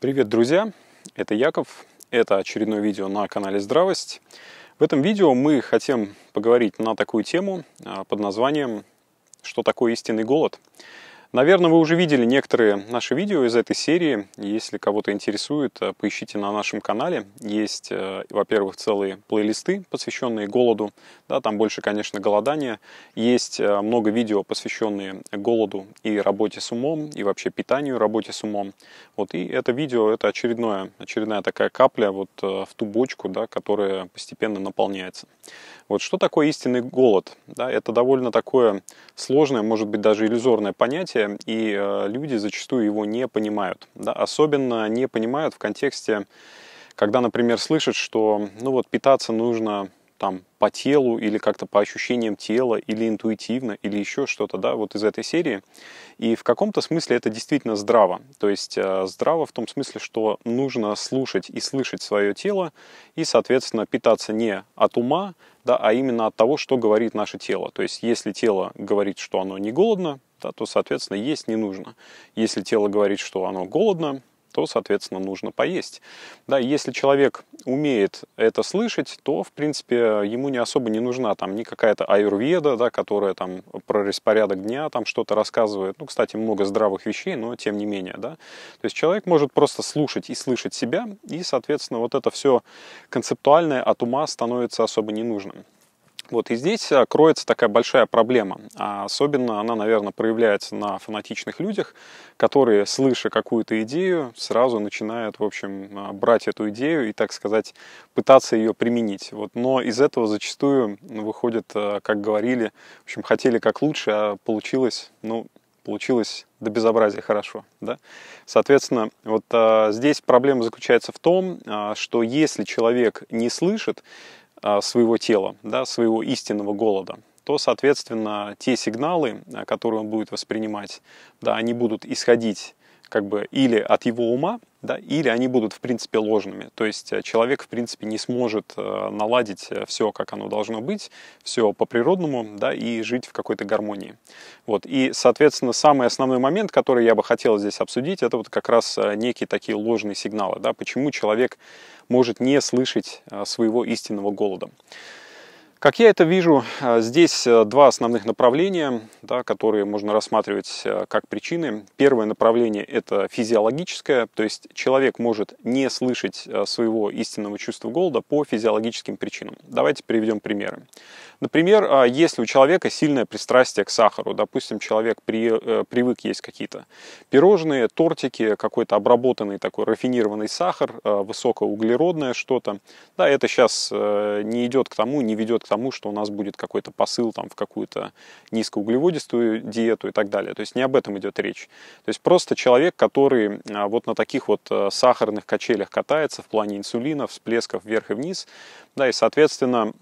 Привет, друзья! Это Яков. Это очередное видео на канале Здравость. В этом видео мы хотим поговорить на такую тему а, под названием «Что такое истинный голод?». Наверное, вы уже видели некоторые наши видео из этой серии. Если кого-то интересует, э, поищите на нашем канале. Есть, э, во-первых, целые плейлисты, посвященные голоду. Да, там больше, конечно, голодания. Есть э, много видео, посвященные голоду и работе с умом, и вообще питанию, работе с умом. Вот, и это видео, это очередное, очередная такая капля вот в ту бочку, да, которая постепенно наполняется. Вот что такое истинный голод? Да, это довольно такое сложное, может быть, даже иллюзорное понятие, и э, люди зачастую его не понимают. Да, особенно не понимают в контексте, когда, например, слышат, что ну вот питаться нужно там по телу или как-то по ощущениям тела или интуитивно или еще что-то, да, вот из этой серии. И в каком-то смысле это действительно здраво. То есть э, здраво в том смысле, что нужно слушать и слышать свое тело и, соответственно, питаться не от ума, да, а именно от того, что говорит наше тело. То есть если тело говорит, что оно не голодно, да, то, соответственно, есть не нужно. Если тело говорит, что оно голодно, то, соответственно, нужно поесть. Да, если человек умеет это слышать, то, в принципе, ему не особо не нужна там ни какая-то аюрведа, да, которая там про распорядок дня там что-то рассказывает. Ну, кстати, много здравых вещей, но тем не менее, да. То есть человек может просто слушать и слышать себя, и, соответственно, вот это все концептуальное от ума становится особо не нужным. Вот, и здесь а, кроется такая большая проблема. А особенно она, наверное, проявляется на фанатичных людях, которые, слыша какую-то идею, сразу начинают, в общем, а, брать эту идею и, так сказать, пытаться ее применить. Вот, но из этого зачастую выходит, как говорили, в общем, хотели как лучше, а получилось, ну, получилось до безобразия хорошо. Да? Соответственно, вот здесь проблема заключается в том, что если человек не слышит, а, своего тела, да, своего истинного голода, то, соответственно, те сигналы, а, которые он будет воспринимать, да, они будут исходить как бы или от его ума, да, или они будут, в принципе, ложными. То есть э, человек, в принципе, не сможет э, наладить э, все, как оно должно быть, все по-природному, да, и жить в какой-то гармонии. Вот. И, соответственно, самый основной момент, который я бы хотел здесь обсудить, это вот как раз некие такие ложные сигналы, да, почему человек может не слышать своего истинного голода. Как я это вижу, э, здесь э, два основных направления, да, которые можно рассматривать э, как причины. Первое направление – это физиологическое, то есть человек может не слышать своего истинного чувства голода по физиологическим причинам. Давайте приведем примеры. Например, а, если у человека сильное пристрастие к сахару, допустим, человек при, э, привык есть какие-то пирожные, тортики, какой-то обработанный такой рафинированный сахар, а, высокоуглеродное что-то, да, это сейчас э, не идет к тому, не ведет к тому, что у нас будет какой-то посыл там в какую-то низкоуглеводистую диету и так далее. То есть не об этом идет речь. То есть просто человек, который а, вот на таких вот э, сахарных качелях катается в плане инсулина, всплесков вверх и вниз, да, и, соответственно,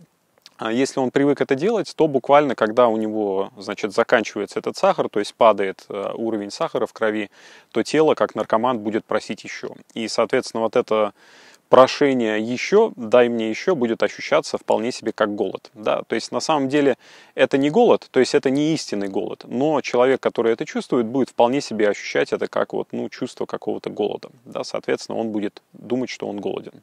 а если он привык это делать, то буквально, когда у него, значит, заканчивается этот сахар, то есть падает э, уровень сахара в крови, то тело, как наркоман, будет просить еще. И, соответственно, вот это прошение еще, дай мне еще, будет ощущаться вполне себе как голод. Да? То есть на самом деле это не голод, то есть это не истинный голод, но человек, который это чувствует, будет вполне себе ощущать это как вот, ну, чувство какого-то голода. Да? Соответственно, он будет думать, что он голоден.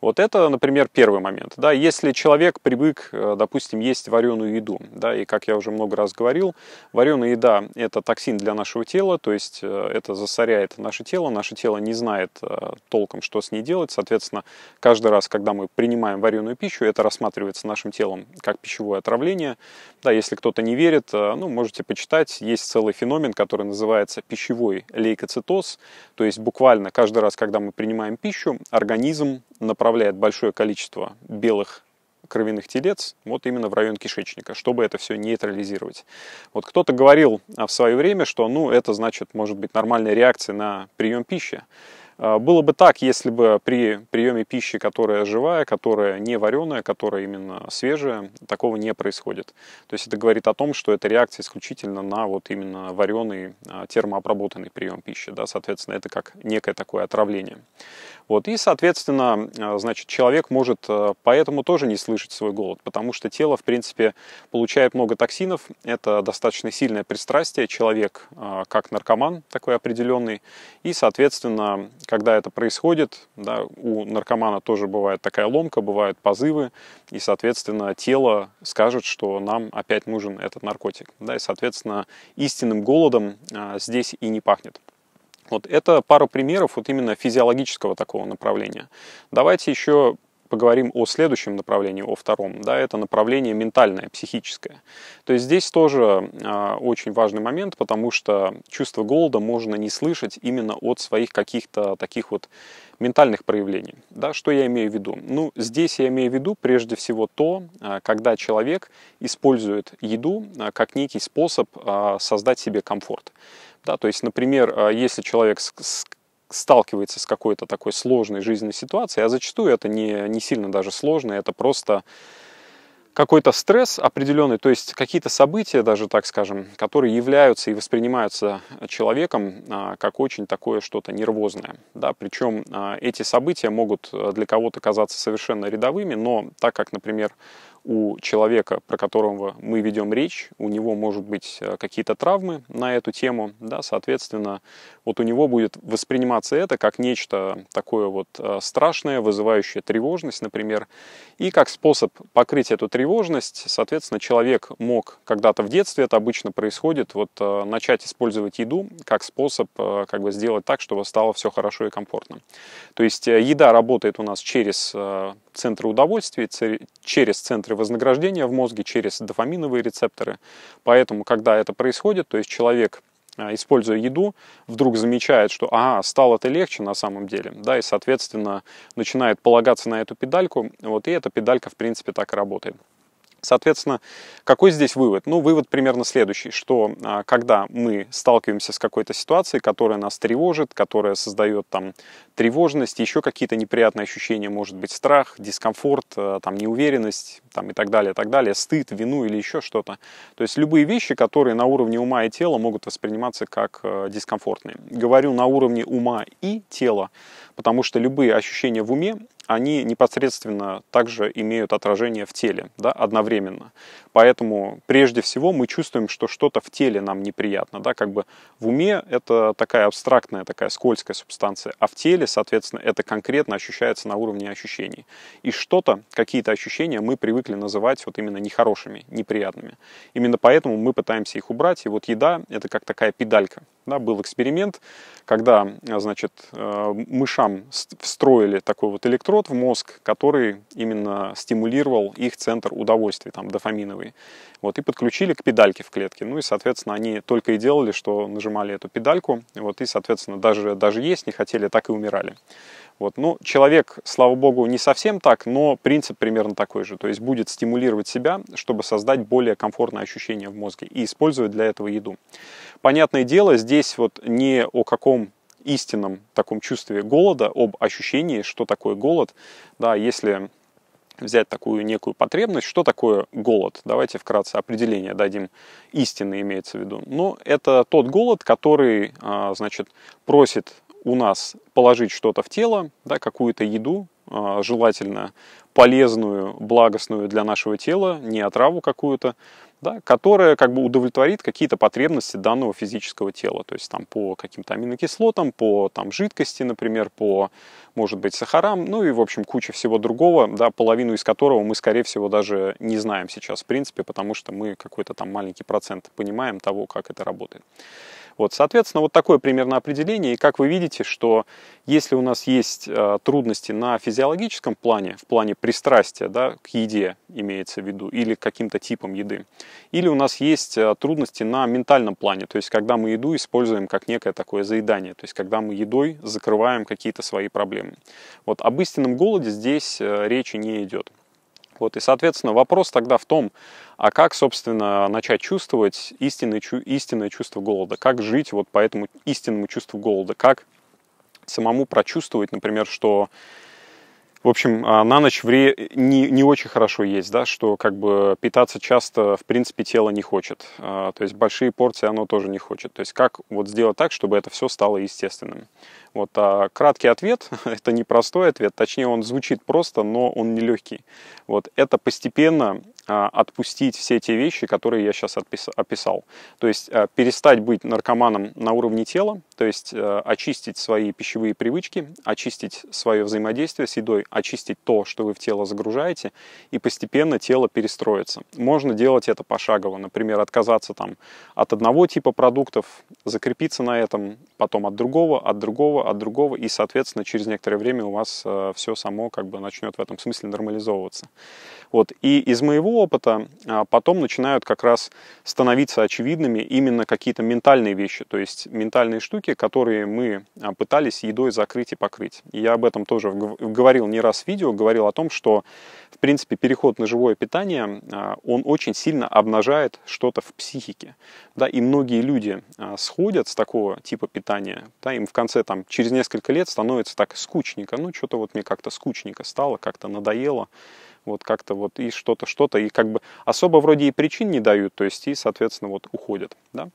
Вот это, например, первый момент. Да, если человек привык, э, допустим, есть вареную еду, да, и как я уже много раз говорил, вареная еда – это токсин для нашего тела, то есть э, это засоряет наше тело, наше тело не знает э, толком, что с ней делать, соответственно, каждый раз, когда мы принимаем вареную пищу, это рассматривается нашим телом как пищевое отравление. Да, если кто-то не верит, ну, можете почитать, есть целый феномен, который называется пищевой лейкоцитоз, то есть буквально каждый раз, когда мы принимаем пищу, организм направляет большое количество белых кровяных телец вот именно в район кишечника, чтобы это все нейтрализировать. Вот кто-то говорил а, в свое время, что ну это значит может быть нормальная реакция на прием пищи. А, было бы так, если бы при приеме пищи, которая живая, которая не вареная, которая именно свежая, такого не происходит. То есть это говорит о том, что это реакция исключительно на вот именно вареный а, термообработанный прием пищи. Да? Соответственно, это как некое такое отравление. Вот. И, соответственно, а, значит, человек может поэтому тоже не слышать свой голод, потому что тело, в принципе, получает много токсинов. Это достаточно сильное пристрастие. Человек как наркоман такой определенный. И, соответственно, когда это происходит, да, у наркомана тоже бывает такая ломка, бывают позывы, и, соответственно, тело скажет, что нам опять нужен этот наркотик. Да, и, соответственно, истинным голодом а, здесь и не пахнет. Вот это пару примеров вот именно физиологического такого направления. Давайте еще поговорим о следующем направлении, о втором, да, это направление ментальное, психическое. То есть здесь тоже э, очень важный момент, потому что чувство голода можно не слышать именно от своих каких-то таких вот ментальных проявлений. Да, что я имею в виду? Ну, здесь я имею в виду прежде всего то, а, когда человек использует еду а, как некий способ создать себе комфорт. Да, то есть, например, если человек с сталкивается с какой-то такой сложной жизненной ситуацией, а зачастую это не, не сильно даже сложно, это просто какой-то стресс определенный, то есть какие-то события даже, так скажем, которые являются и воспринимаются человеком а, как очень такое что-то нервозное. Да? Причем а, эти события могут э, для кого-то казаться совершенно рядовыми, но так как, например, у человека, про которого мы ведем речь, у него может быть э, какие-то травмы на эту тему, да, соответственно, вот у него будет восприниматься это как нечто такое вот э, страшное, вызывающее тревожность, например, и как способ покрыть эту тревожность, соответственно, человек мог когда-то в детстве, это обычно происходит, вот э, начать использовать еду как способ как бы сделать так, чтобы стало все хорошо и комфортно. То есть еда работает у нас через центры удовольствия, через центры центре вознаграждения в мозге через дофаминовые рецепторы. Поэтому, когда это происходит, то есть человек а, используя еду, вдруг замечает, что ага, стало это легче на самом деле, да, и, соответственно, начинает полагаться на эту педальку, вот, и эта педалька, в принципе, так и работает. Соответственно, какой здесь вывод? Ну, вывод примерно следующий, что а, когда мы сталкиваемся с какой-то ситуацией, которая нас тревожит, которая создает там тревожность, еще какие-то неприятные ощущения, может быть, страх, дискомфорт, э, там, неуверенность там, и так далее, и так далее, стыд, вину или еще что-то. То есть любые вещи, которые на уровне ума и тела могут восприниматься как э, дискомфортные. Говорю на уровне ума и тела, потому что любые ощущения в уме они непосредственно также имеют отражение в теле, да, одновременно. Поэтому прежде всего мы чувствуем, что что-то в теле нам неприятно, да, как бы в уме это такая абстрактная, такая скользкая субстанция, а в теле, соответственно, это конкретно ощущается на уровне ощущений. И что-то, какие-то ощущения мы привыкли называть вот именно нехорошими, неприятными. Именно поэтому мы пытаемся их убрать, и вот еда — это как такая педалька, да, был эксперимент, когда, значит, э, мышам встроили такой вот электрод, электрод в мозг, который именно стимулировал их центр удовольствия, там, дофаминовый. Вот, и подключили к педальке в клетке. Ну и, соответственно, они только и делали, что нажимали эту педальку. Вот, и, соответственно, даже, даже есть не хотели, так и умирали. Вот. Ну, человек, слава богу, не совсем так, но принцип примерно такой же. То есть будет стимулировать себя, чтобы создать более комфортное ощущение в мозге и использовать для этого еду. Понятное дело, здесь вот не о каком истинном таком чувстве голода, об ощущении, что такое голод. Да, если взять такую некую потребность, что такое голод? Давайте вкратце определение дадим, истинно имеется в виду. Но ну, это тот голод, который, а, значит, просит у нас положить что-то в тело, да, какую-то еду, а, желательно полезную, благостную для нашего тела, не отраву какую-то, да, которая как бы удовлетворит какие-то потребности данного физического тела, то есть там по каким-то аминокислотам, по там жидкости, например, по, может быть, сахарам, ну и, в общем, куча всего другого, да, половину из которого мы, скорее всего, даже не знаем сейчас, в принципе, потому что мы какой-то там маленький процент понимаем того, как это работает. Вот, соответственно, вот такое примерно определение. И как вы видите, что если у нас есть э, трудности на физиологическом плане, в плане пристрастия да, к еде, имеется в виду, или к каким-то типам еды, или у нас есть э, трудности на ментальном плане, то есть когда мы еду используем как некое такое заедание, то есть когда мы едой закрываем какие-то свои проблемы. Вот об истинном голоде здесь э, речи не идет. Вот, и, соответственно, вопрос тогда в том, а как, собственно, начать чувствовать истинное, истинное чувство голода, как жить вот по этому истинному чувству голода, как самому прочувствовать, например, что в общем, а, на ночь вре... не, не очень хорошо есть, да, что как бы питаться часто, в принципе, тело не хочет. А, то есть большие порции оно тоже не хочет. То есть как вот сделать так, чтобы это все стало естественным? Вот а краткий ответ, это непростой ответ, точнее он звучит просто, но он нелегкий. Вот это постепенно а, отпустить все те вещи, которые я сейчас описал. То есть перестать быть наркоманом на уровне тела, то есть э, очистить свои пищевые привычки, очистить свое взаимодействие с едой, очистить то, что вы в тело загружаете, и постепенно тело перестроится. Можно делать это пошагово, например, отказаться там, от одного типа продуктов, закрепиться на этом, потом от другого, от другого, от другого, и, соответственно, через некоторое время у вас э, все само как бы начнет в этом смысле нормализовываться. Вот. И из моего опыта а, потом начинают как раз становиться очевидными именно какие-то ментальные вещи, то есть ментальные штуки, которые мы а, пытались едой закрыть и покрыть. И я об этом тоже говорил не раз в видео, говорил о том, что, в принципе, переход на живое питание, а, он очень сильно обнажает что-то в психике. Да, и многие люди сходят с такого типа питания, да, им в конце, там, через несколько лет становится так скучненько, ну, что-то вот мне как-то скучненько стало, как-то надоело, вот как-то вот и что-то, что-то, и как бы особо вроде и причин не дают, то есть и, соответственно, вот уходят, да.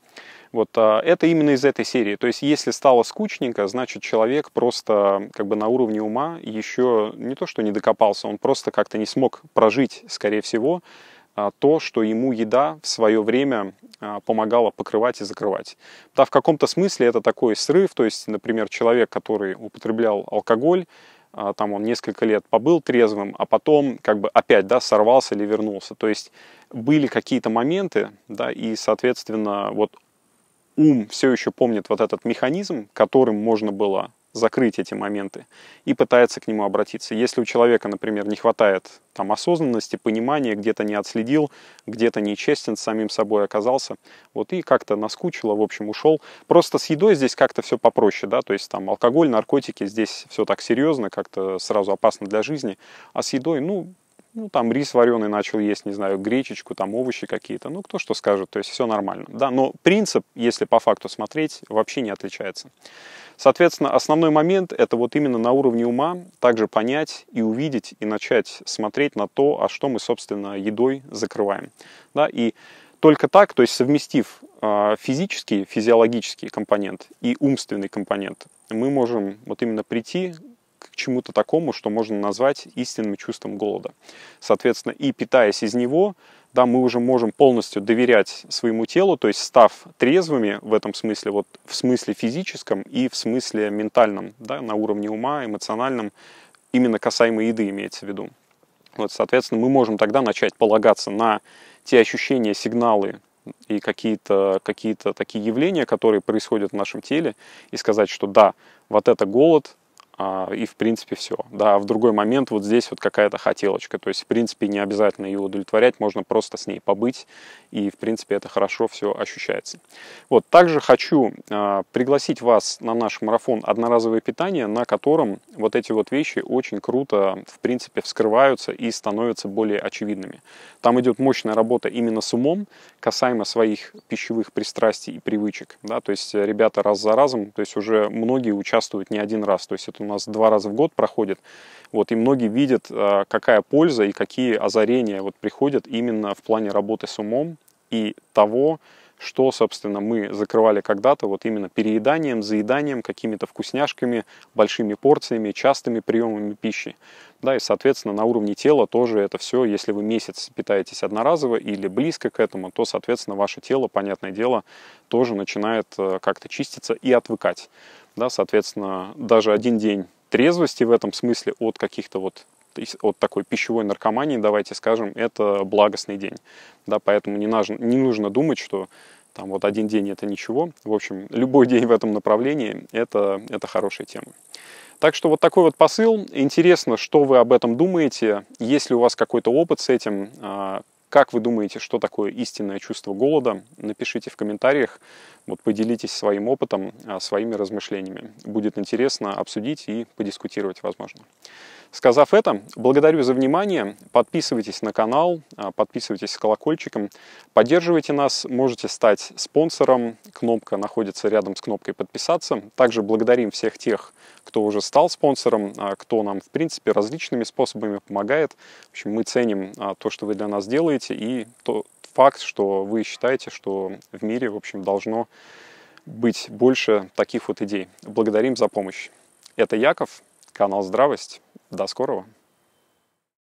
Вот а, это именно из этой серии. То есть, если стало скучненько, значит человек просто как бы на уровне ума еще не то, что не докопался, он просто как-то не смог прожить, скорее всего, а, то, что ему еда в свое время а, помогала покрывать и закрывать. Да, в каком-то смысле это такой срыв, то есть, например, человек, который употреблял алкоголь, а, там он несколько лет побыл трезвым, а потом как бы опять, да, сорвался или вернулся. То есть были какие-то моменты, да, и, соответственно, вот ум все еще помнит вот этот механизм, которым можно было закрыть эти моменты и пытается к нему обратиться. Если у человека, например, не хватает там осознанности, понимания, где-то не отследил, где-то нечестен с самим собой оказался, вот и как-то наскучило, в общем, ушел. Просто с едой здесь как-то все попроще, да, то есть там алкоголь, наркотики, здесь все так серьезно, как-то сразу опасно для жизни, а с едой, ну, ну, там рис вареный начал есть, не знаю, гречечку, там овощи какие-то, ну, кто что скажет, то есть все нормально, да, но принцип, если по факту смотреть, вообще не отличается. Соответственно, основной момент – это вот именно на уровне ума также понять и увидеть, и начать смотреть на то, а что мы, собственно, едой закрываем. Да, и только так, то есть совместив а, физический, физиологический компонент и умственный компонент, мы можем вот именно прийти к чему-то такому, что можно назвать истинным чувством голода. Соответственно, и питаясь из него, да, мы уже можем полностью доверять своему телу, то есть став трезвыми в этом смысле, вот в смысле физическом и в смысле ментальном, да, на уровне ума, эмоциональном, именно касаемо еды имеется в виду. Вот, соответственно, мы можем тогда начать полагаться на те ощущения, сигналы и какие-то какие такие явления, которые происходят в нашем теле, и сказать, что да, вот это голод, а, и в принципе все. Да, в другой момент вот здесь вот какая-то хотелочка, то есть в принципе не обязательно ее удовлетворять, можно просто с ней побыть, и в принципе это хорошо все ощущается. Вот, также хочу э, пригласить вас на наш марафон «Одноразовое питание», на котором вот эти вот вещи очень круто в принципе вскрываются и становятся более очевидными. Там идет мощная работа именно с умом, касаемо своих пищевых пристрастий и привычек, да, то есть ребята раз за разом, то есть уже многие участвуют не один раз, то есть это нас два раза в год проходит. Вот, и многие видят, э, какая польза и какие озарения вот приходят именно в плане работы с умом и того, что, собственно, мы закрывали когда-то вот именно перееданием, заеданием, какими-то вкусняшками, большими порциями, частыми приемами пищи. Да, и, соответственно, на уровне тела тоже это все, если вы месяц питаетесь одноразово или близко к этому, то, соответственно, ваше тело, понятное дело, тоже начинает э, как-то чиститься и отвыкать. Да, соответственно, даже один день трезвости в этом смысле от каких-то вот от такой пищевой наркомании, давайте скажем, это благостный день. Да, поэтому не, нужно, не нужно думать, что там вот один день это ничего. В общем, любой день в этом направлении это, это хорошая тема. Так что вот такой вот посыл. Интересно, что вы об этом думаете. Есть ли у вас какой-то опыт с этим? А, как вы думаете, что такое истинное чувство голода? Напишите в комментариях, вот поделитесь своим опытом, а, своими размышлениями. Будет интересно обсудить и подискутировать, возможно. Сказав это, благодарю за внимание. Подписывайтесь на канал, а, подписывайтесь с колокольчиком, поддерживайте нас, можете стать спонсором. Кнопка находится рядом с кнопкой «Подписаться». Также благодарим всех тех, кто уже стал спонсором, а, кто нам, в принципе, различными способами помогает. В общем, мы ценим а, то, что вы для нас делаете, и тот факт, что вы считаете, что в мире, в общем, должно быть больше таких вот идей. Благодарим за помощь. Это Яков, канал «Здравость». До скорого!